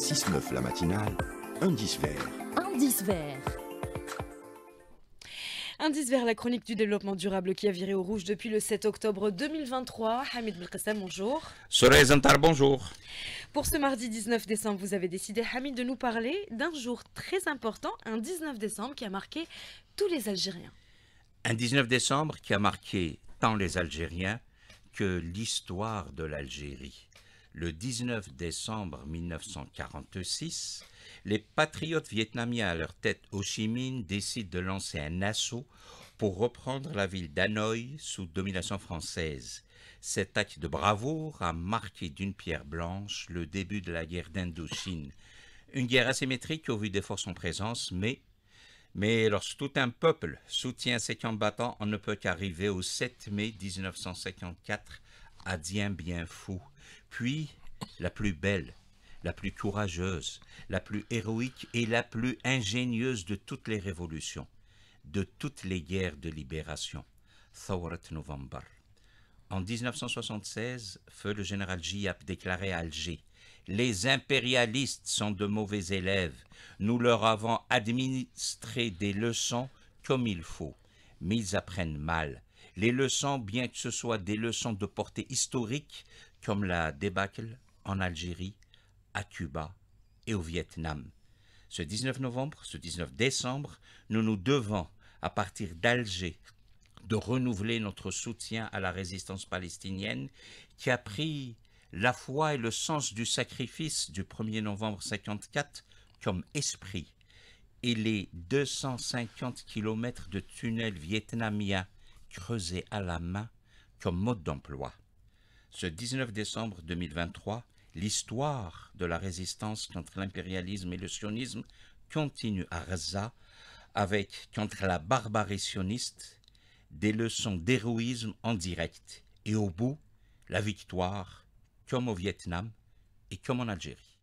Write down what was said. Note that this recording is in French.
6-9 la matinale, un indice vert. Indice vert. Indice vert, la chronique du développement durable qui a viré au rouge depuis le 7 octobre 2023. Hamid Belkacem, bonjour. Sorez Zantar, bonjour. Pour ce mardi 19 décembre, vous avez décidé, Hamid, de nous parler d'un jour très important, un 19 décembre qui a marqué tous les Algériens. Un 19 décembre qui a marqué tant les Algériens que l'histoire de l'Algérie le 19 décembre 1946, les patriotes vietnamiens à leur tête Ho Chi Minh décident de lancer un assaut pour reprendre la ville d'Hanoï sous domination française. Cet acte de bravoure a marqué d'une pierre blanche le début de la guerre d'Indochine. Une guerre asymétrique au vu des forces en présence, mais, mais lorsque tout un peuple soutient ses combattants, on ne peut qu'arriver au 7 mai 1954 à Dien Bien Phu puis la plus belle, la plus courageuse, la plus héroïque et la plus ingénieuse de toutes les révolutions, de toutes les guerres de libération, Thawrat November. En 1976, feu le général Giap déclarait à Alger les impérialistes sont de mauvais élèves. Nous leur avons administré des leçons comme il faut, mais ils apprennent mal. Les leçons, bien que ce soit des leçons de portée historique, comme la débâcle en Algérie, à Cuba et au Vietnam. Ce 19 novembre, ce 19 décembre, nous nous devons, à partir d'Alger, de renouveler notre soutien à la résistance palestinienne qui a pris la foi et le sens du sacrifice du 1er novembre 54 comme esprit et les 250 km de tunnels vietnamiens creusés à la main comme mode d'emploi ce 19 décembre 2023, l'histoire de la résistance contre l'impérialisme et le sionisme continue à Gaza avec, contre la barbarie sioniste, des leçons d'héroïsme en direct et au bout, la victoire, comme au Vietnam et comme en Algérie.